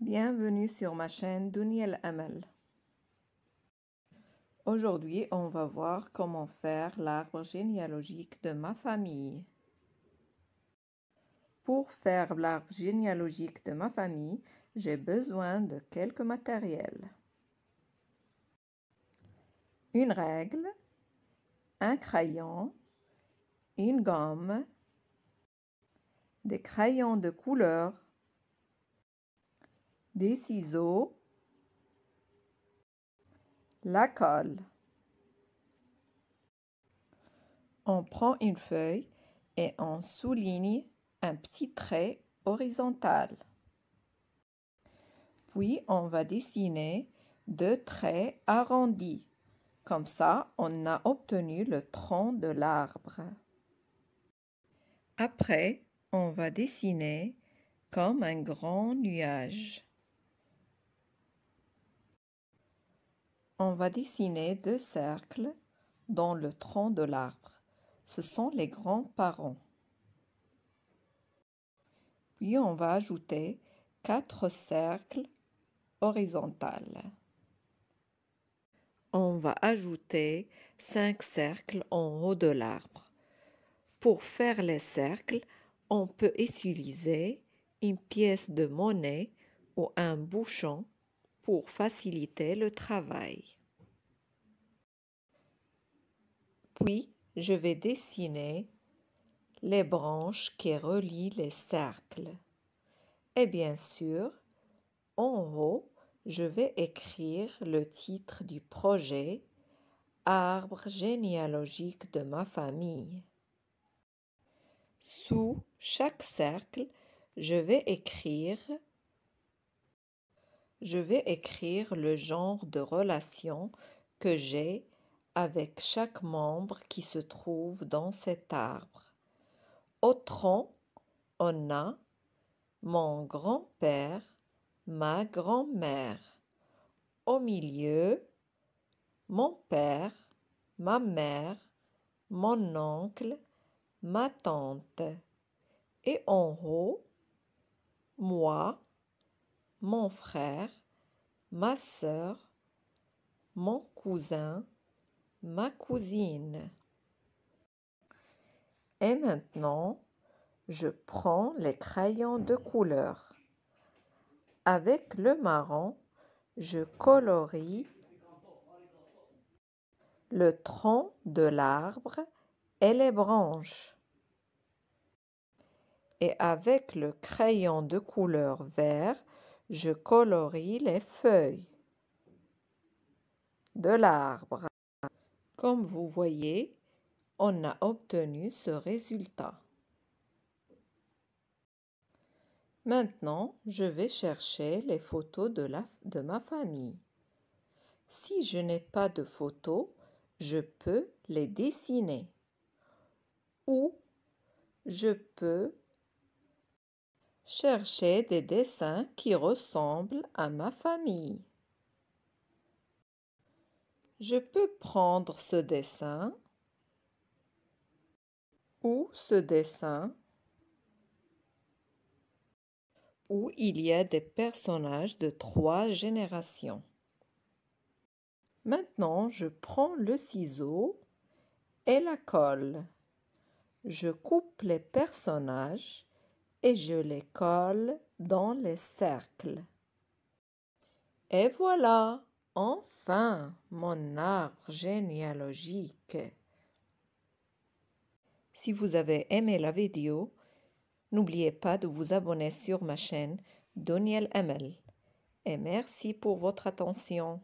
Bienvenue sur ma chaîne Duniel Amel. Aujourd'hui, on va voir comment faire l'arbre généalogique de ma famille. Pour faire l'arbre généalogique de ma famille, j'ai besoin de quelques matériels. Une règle, un crayon, une gomme, des crayons de couleur, des ciseaux, la colle. On prend une feuille et on souligne un petit trait horizontal. Puis on va dessiner deux traits arrondis. Comme ça, on a obtenu le tronc de l'arbre. Après, on va dessiner comme un grand nuage. On va dessiner deux cercles dans le tronc de l'arbre. Ce sont les grands parents. Puis on va ajouter quatre cercles horizontaux. On va ajouter cinq cercles en haut de l'arbre. Pour faire les cercles, on peut utiliser une pièce de monnaie ou un bouchon pour faciliter le travail. Puis, je vais dessiner les branches qui relient les cercles. Et bien sûr, en haut, je vais écrire le titre du projet Arbre généalogique de ma famille. Sous chaque cercle, je vais écrire je vais écrire le genre de relation que j'ai avec chaque membre qui se trouve dans cet arbre tronc, on a mon grand-père, ma grand-mère. Au milieu, mon père, ma mère, mon oncle, ma tante. Et en haut, moi, mon frère, ma sœur, mon cousin, ma cousine maintenant, je prends les crayons de couleur. Avec le marron, je colorie le tronc de l'arbre et les branches. Et avec le crayon de couleur vert, je colorie les feuilles de l'arbre. Comme vous voyez, on a obtenu ce résultat. Maintenant, je vais chercher les photos de, de ma famille. Si je n'ai pas de photos, je peux les dessiner. Ou je peux chercher des dessins qui ressemblent à ma famille. Je peux prendre ce dessin ce dessin où il y a des personnages de trois générations. Maintenant, je prends le ciseau et la colle. Je coupe les personnages et je les colle dans les cercles. Et voilà, enfin, mon art généalogique. Si vous avez aimé la vidéo, n'oubliez pas de vous abonner sur ma chaîne Daniel Amel. Et merci pour votre attention.